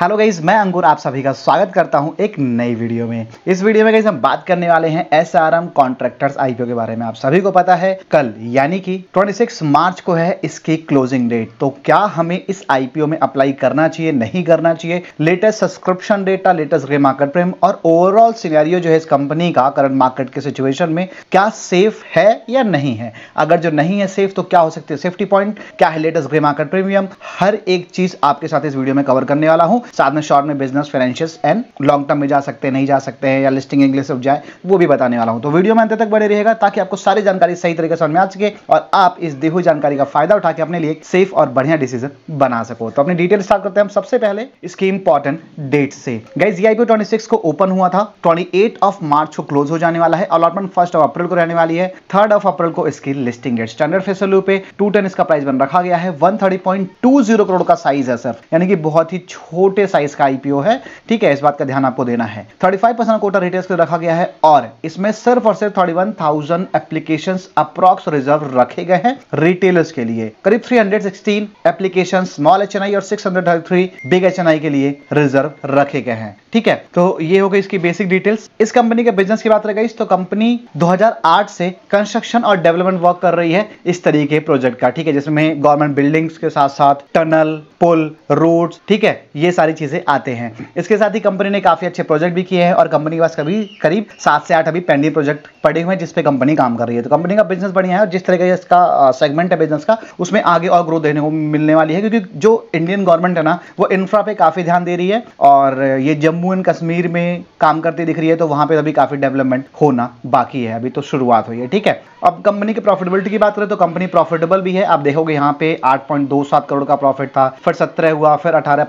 hello guys मैं अंगूर आप सभी का स्वागत करता हूं एक नई वीडियो में इस वीडियो में गाइज हम बात करने वाले हैं S R M contractors IPO के बारे में आप सभी को पता है कल यानी कि 26 मार्च को है इसकी क्लोजिंग डेट तो क्या हमें इस आईपीओ में अप्लाई करना चाहिए नहीं करना चाहिए latest subscription data latest grey market premium और ओवरऑल सीनारियो जो है इस कंपनी का करंट मार्केट के सिचुएशन में क्या सेफ है या नहीं है अगर जो नहीं है सेफ तो क्या हो सकती है सेफ्टी पॉइंट क्या है लेटेस्ट ग्रे मार्केट प्रीमियम हर एक चीज आपके साथ इस वीडियो में कवर करने वाला हूँ साथ में शॉर्ट में business financials and long term में जा सकते हैं नहीं जा सकते हैं या लिस्टिंग इंग्लिश हो जाए वो भी बताने वाला हूँ तो वीडियो में अंत तक बने रहेगा ताकि आपको सारी जानकारी सही तरीके से समझ में आ सके और आप इस दी हुई जानकारी का फायदा उठा के अपने लिए सेफ और बढ़िया डिसीजन बना सको तो अपनी डिटेल स्टार्ट करते हैं हम सबसे पहले इसकी इंपॉर्टेंट डेट से गाइज ये ट्वेंटी को ओपन हुआ था ट्वेंटी ऑफ मार्च को क्लोज हो जाने वाला है अलॉटमेंट फर्स्ट ऑफ अप्रैल को रहने वाली है थर्ड ऑफ अप्रैल को इसकी लिस्टिंग डेट स्टैंडर्ड फेसल पे टू टेन इसका प्राइस बन रखा गया है 130.20 करोड़ का साइज है सर यानी कि बहुत ही छोटे छोटे साइज का आईपीओ है ठीक है इस बात का ध्यान आपको देना है thirty five percent quota retails के रखा गया है और इसमें सिर्फ और सिर्फ thirty one thousand application approx reserve रखे गए हैं रिटेलर्स के लिए करीब three hundred sixteen application small H और सिक्स बिग एच के लिए रिजर्व रखे गए हैं ठीक है तो ये हो गई इसकी बेसिक डिटेल्स इस कंपनी के बिजनेस की बात रह गई तो कंपनी 2008 से कंस्ट्रक्शन और डेवलपमेंट वर्क कर रही है इस तरीके प्रोजेक्ट का ठीक है जिसमें गवर्नमेंट बिल्डिंग्स के साथ साथ टनल पुल रोड्स ठीक है ये सारी सारी चीज़ें आते हैं इसके साथ ही कंपनी ने काफ़ी अच्छे प्रोजेक्ट भी किए हैं और कंपनी के पास कभी करीब सात से आठ अभी पेंडिंग प्रोजेक्ट पड़े हुए हैं जिसपे कंपनी काम कर रही है तो कंपनी का बिजनेस बढ़िया है और जिस तरह का इसका सेगमेंट है बिजनेस का उसमें आगे और ग्रोथ देने को मिलने वाली है क्योंकि जो इंडियन गवर्नमेंट है ना वो इंफ्रा पे काफ़ी ध्यान दे रही है और ये जम्मू एंड कश्मीर में काम करती दिख रही है तो वहां पर अभी काफ़ी डेवलपमेंट होना बाकी है अभी तो शुरुआत हुई है ठीक है अब कंपनी की प्रॉफिटेबिलिटी की बात करें तो कंपनी प्रॉफिटेबल भी है आप देखोगे यहाँ पे आठ करोड़ का प्रॉफिट था फिर सत्रह हुआ फिर अठारह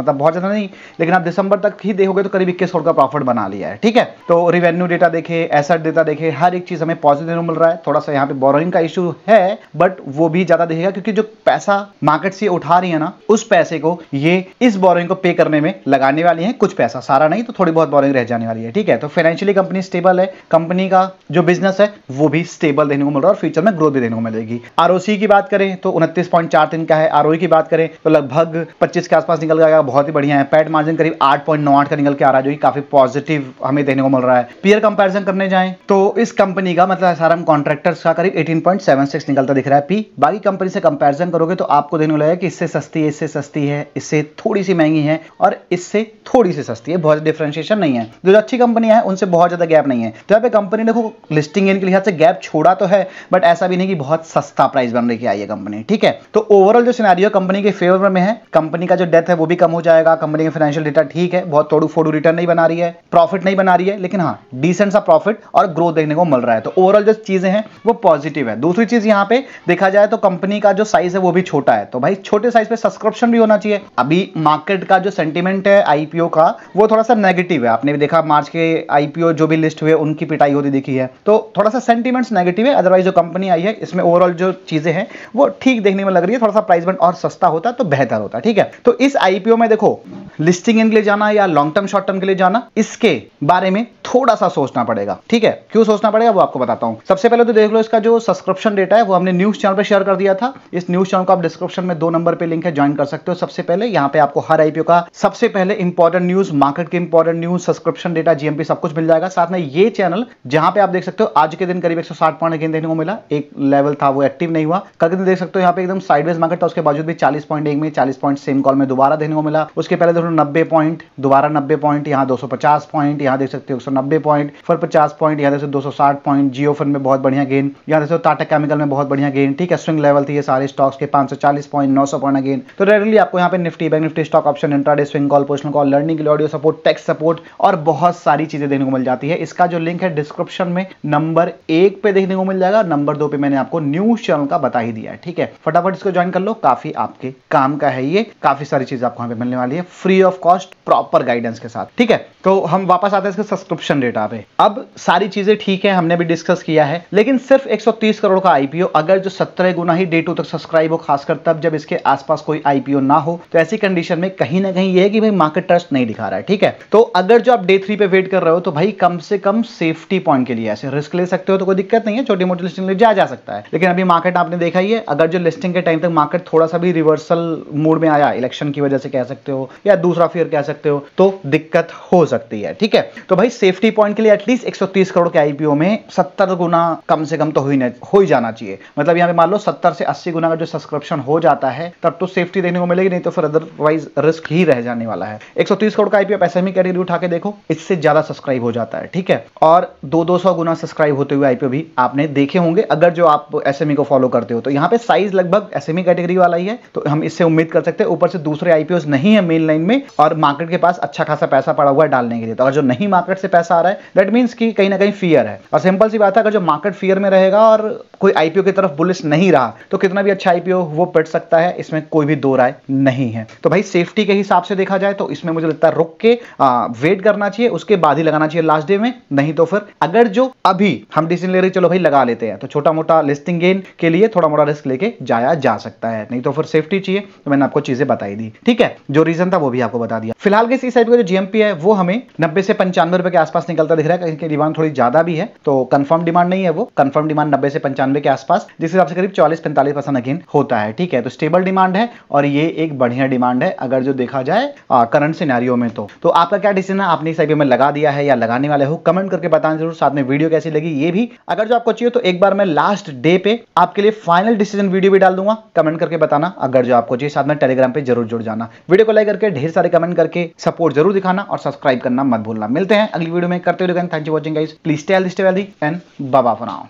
मतलब बहुत ज़्यादा नहीं लेकिन आप दिसंबर तक ही देखोगे तो करीब इक्कीस करोड़ का प्रॉफिट बना लिया है ठीक है तो रिवेन्यू डेटा देखे एसेट डेटा देखे हर एक चीज़ हमें पॉजिटिव मिल रहा है थोड़ा सा यहाँ पे बोरोइंग का इशू है बट वो भी ज़्यादा देखेगा क्योंकि जो पैसा मार्केट से उठा रही है ना उस पैसे को ये इस बोरोइंग को पे करने में लगाने वाली है कुछ पैसा सारा नहीं तो थोड़ी बहुत बोरिंग रह जाने वाली है ठीक है तो फाइनेंशियली कंपनी स्टेबल है कंपनी का जो बिजनेस है वो भी स्टेबल देखने को मिल रहा है और फ्यूचर में ग्रोथ भी देखने को मिलेगी आरओसी की बात करें तो उनतीस पॉइंट चार दिन का है आर की बात करें तो लगभग पच्चीस के आसपास निकल जाएगा बहुत ही बढ़िया है पैट मार्जिन करीब आठ पॉइंट नौ आठ का निकल के आ रहा है जो कि काफी पॉजिटिव हमें देखने को मिल रहा है पियर कंपेरिजन करने जाए तो इस कंपनी का मतलब सारा हम कॉन्ट्रैक्टर्स का करीब 18.76 निकलता दिख रहा है पी बाकी कंपनी से कंपेरिजन करोगे तो आपको देखने को लगेगा कि इससे सस्ती है इससे सस्ती है इससे थोड़ी सी महंगी है और इससे थोड़ी सी सस्ती है बहुत डिफ्रेंशिएशन नहीं है जो अच्छी कंपनी है उनसे बहुत ज्यादा गैप नहीं है तो यहाँ पे कंपनी देखो लिस्टिंग इनके लिहाज से गैप छोड़ा तो है बट ऐसा भी नहीं कि बहुत सस्ता प्राइस बन रही है कंपनी ठीक है तो ओवरऑल जो सिनारियो कंपनी के फेवर में है कंपनी का जो डेथ है वो भी कम हो जाएगा कंपनी का फाइनेंशियल डेटा ठीक है बहुत तोड़ू फोड़ू रिटर्न नहीं बना रही है प्रॉफिट नहीं बना रही है लेकिन हाँ डिसेंट सा प्रॉफिट और ग्रोथ देखने को मिल रहा है तो ओवरऑल जो चीजें हैं वो पॉजिटिव है दूसरी चीज यहाँ पे देखा जाए तो कंपनी का जो साइज है वो भी छोटा है तो भाई छोटे साइज पे सब्सक्रिप्शन भी होना चाहिए अभी मार्केट का जो सेंटिमेंट है आईपीओ का वो थोड़ा सा नेगेटिव है आपने भी देखा मार्च के आईपीओ जो भी लिस्ट हुए उनकी पिटाई होती दिखी है तो थोड़ा सा सेंटिमेंट्स नेगेटिव है अदरवाइज जो कंपनी आई है इसमें ओवरऑल जो चीजें हैं वो ठीक देखने में लग रही है थोड़ा सा प्राइस बंड और सस्ता होता तो बेहतर होता ठीक है तो इस आईपीओ में देखो लिस्टिंग इन के लिए जाना या लॉन्ग टर्म शॉर्ट टर्म के लिए जाना इसके बारे में थोड़ा सा सोचना पड़ेगा ठीक है क्यों सोचना पड़ेगा वो आपको बताता हूं सबसे पहले तो देख लो इसका जो सब्सक्रिप्शन डेटा है वो हमने न्यूज चैनल पर शेयर कर दिया था इस न्यूज चैनल को आप डिस्क्रिप्शन में दो नंबर पर लिंक है ज्वाइन कर सकते हो सबसे पहले यहाँ पे आपको हर आईपीओ का सबसे पहले इंपॉर्टेंट न्यूज मार्केट के important news subscription data GMP सब कुछ मिल जाएगा साथ में ये चैनल जहां पे आप देख सकते हो आज के दिन करीब 160 पॉइंट गेंद देखने को मिला एक लेवल था वो एक्टिव नहीं हुआ कल के दिन देख सकते हो यहाँ पे एकदम साइडवेज मार्केट था उसके बावजूद भी चालीस पॉइंट एक में चालीस पॉइंट सेम कॉल में दोबारा देखने को मिला उसके पहले दोस्तों नब्बे पॉइंट दोबारा नब्बे पॉइंट यहाँ दो पॉइंट यहाँ देख सकते हो 190 पॉइंट फिर पचास पॉइंट यहाँ देख सकते हो पॉइंट जियो फन में बहुत बढ़िया गेन यहाँ देख सकते टाटा केमिकल में बहुत बढ़िया गेन ठीक है स्विंग लेवल थी ये सारे स्टॉक्स के पांच पॉइंट 900 पॉइंट गेन तो रेगुलरली आपको यहाँ पे Nifty bank Nifty stock option intraday swing call portion call learning audio support text support और बहुत सारी चीजें देखने को मिल जाती है इसका जो लिंक है डिस्क्रिप्शन में नंबर एक पे देखने को मिल जाएगा नंबर दो पे मैंने आपको न्यूज चैनल का बता ही दिया है ठीक है फटाफट इसको ज्वाइन कर लो काफी आपके काम का है ये काफी सारी चीज आपको यहाँ पे मिलने वाली है free of cost proper guidance के साथ ठीक है तो हम वापस आते हैं इसके सब्सक्रिप्शन डेटा पे अब सारी चीजें ठीक है हमने भी डिस्कस किया है लेकिन सिर्फ 130 करोड़ का आईपीओ अगर जो 17 गुना ही डेटो तक सब्सक्राइब हो खासकर तब जब इसके आसपास कोई आईपीओ ना हो तो ऐसी कंडीशन में कहीं ना कहीं यह है कि भाई मार्केट ट्रस्ट नहीं दिखा रहा है ठीक है तो अगर जो आप डे थ्री पे वेट कर रहे हो तो भाई कम से कम सेफ्टी पॉइंट के लिए ऐसे रिस्क ले सकते हो तो कोई दिक्कत नहीं है छोटी मोटी लिस्टिंग ले जा, जा सकता है लेकिन अभी मार्केट आपने देखा ही है अगर जो लिस्टिंग के टाइम तक मार्केट थोड़ा सा भी रिवर्सल मूड में आया इलेक्शन की वजह से कह सकते हो या दूसरा फेयर कह सकते हो तो दिक्कत हो सकती है ठीक है तो भाई सेफ्टी पॉइंट के लिए एटलीस्ट एक करोड़ के आईपीओ में सत्तर गुना कम से कम तो हो ही हो ही जाना चाहिए मतलब यहाँ पे मान लो सत्तर से अस्सी गुना का जो सब्सक्रिप्शन हो जाता है तब तो सेफ्टी देखने को मिलेगी नहीं तो फिर अदरवाइज रिस्क ही रह जाने वाला है एक करोड़ का आईपीओ पैसा में उठा के देखो इससे ज्यादा सब्सक्राइब हो जाता है ठीक है और दो दो सौ गुना सब्सक्राइब होते हुए आईपीओ भी आपने देखे होंगे अगर जो आप एसएमई e को फॉलो करते हो तो यहाँ पे साइज लगभग एसएमई कैटेगरी e वाला ही है तो हम इससे उम्मीद कर सकते हैं ऊपर से दूसरे आईपीओ नहीं नहीं है मेन लाइन में और मार्केट के पास अच्छा खासा पैसा पड़ा हुआ है डालने के लिए तो अगर जो नहीं मार्केट से पैसा आ रहा है दैट मीन्स कि कहीं ना कहीं फियर है और सिंपल सी बात है अगर जो मार्केट फियर में रहेगा और कोई आईपीओ की तरफ बुलिस नहीं रहा तो कितना भी अच्छा आईपीओ वो पिट सकता है इसमें कोई भी दो राय नहीं है तो भाई सेफ्टी के हिसाब से देखा जाए तो इसमें मुझे लगता है रुक के आ, वेट करना चाहिए उसके बाद ही लगाना चाहिए लास्ट डे में नहीं तो फिर अगर जो अभी हम डिसीजन ले रहे चलो भाई लगा लेते हैं तो छोटा मोटा लिस्टिंग गेन के लिए थोड़ा मोटा रिस्क लेके जाया जा सकता है नहीं तो फिर सेफ्टी चाहिए तो मैंने आपको चीजें बताई दी ठीक है जो रीज़न था वो भी आपको बता दिया फिलहाल के इस साइड का जो जीएमपी है वो हमें नब्बे से पंचानवे रुपए के आसपास निकलता दिख रहा है कहीं डिमांड थोड़ी ज्यादा भी है तो कंफर्म डिमांड नहीं है वो कंफर्म डिमांड नब्बे से पंचानवे के आसपास जिस हिसाब से करीब चालीस पैंतालीस परसेंट अगेन होता है ठीक है तो स्टेबल डिमांड है और ये एक बढ़िया डिमांड है अगर जो देखा जाए करंट सिनारियों में तो, तो आपका क्या डिसीजन है आपने इस में लगा दिया है या लगाने वाले हो कमेंट करके बताने जरूर साथ में वीडियो कैसी लगी ये भी अगर जो आपको चाहिए तो एक बार मैं लास्ट डे पे आपके लिए फाइनल डिसीजन वीडियो भी डाल दूंगा कमेंट करके बताना अगर जो आपको चाहिए साथ में टेलीग्राम पे जरूर जुड़ जाना वीडियो को लाइक करके ढेर सारे कमेंट करके करके सपोर्ट जरूर दिखाना और सब्सक्राइब करना मत भूलना मिलते हैं अगली वीडियो में करते हुए thank you watching guys please tell this and बाबा फॉर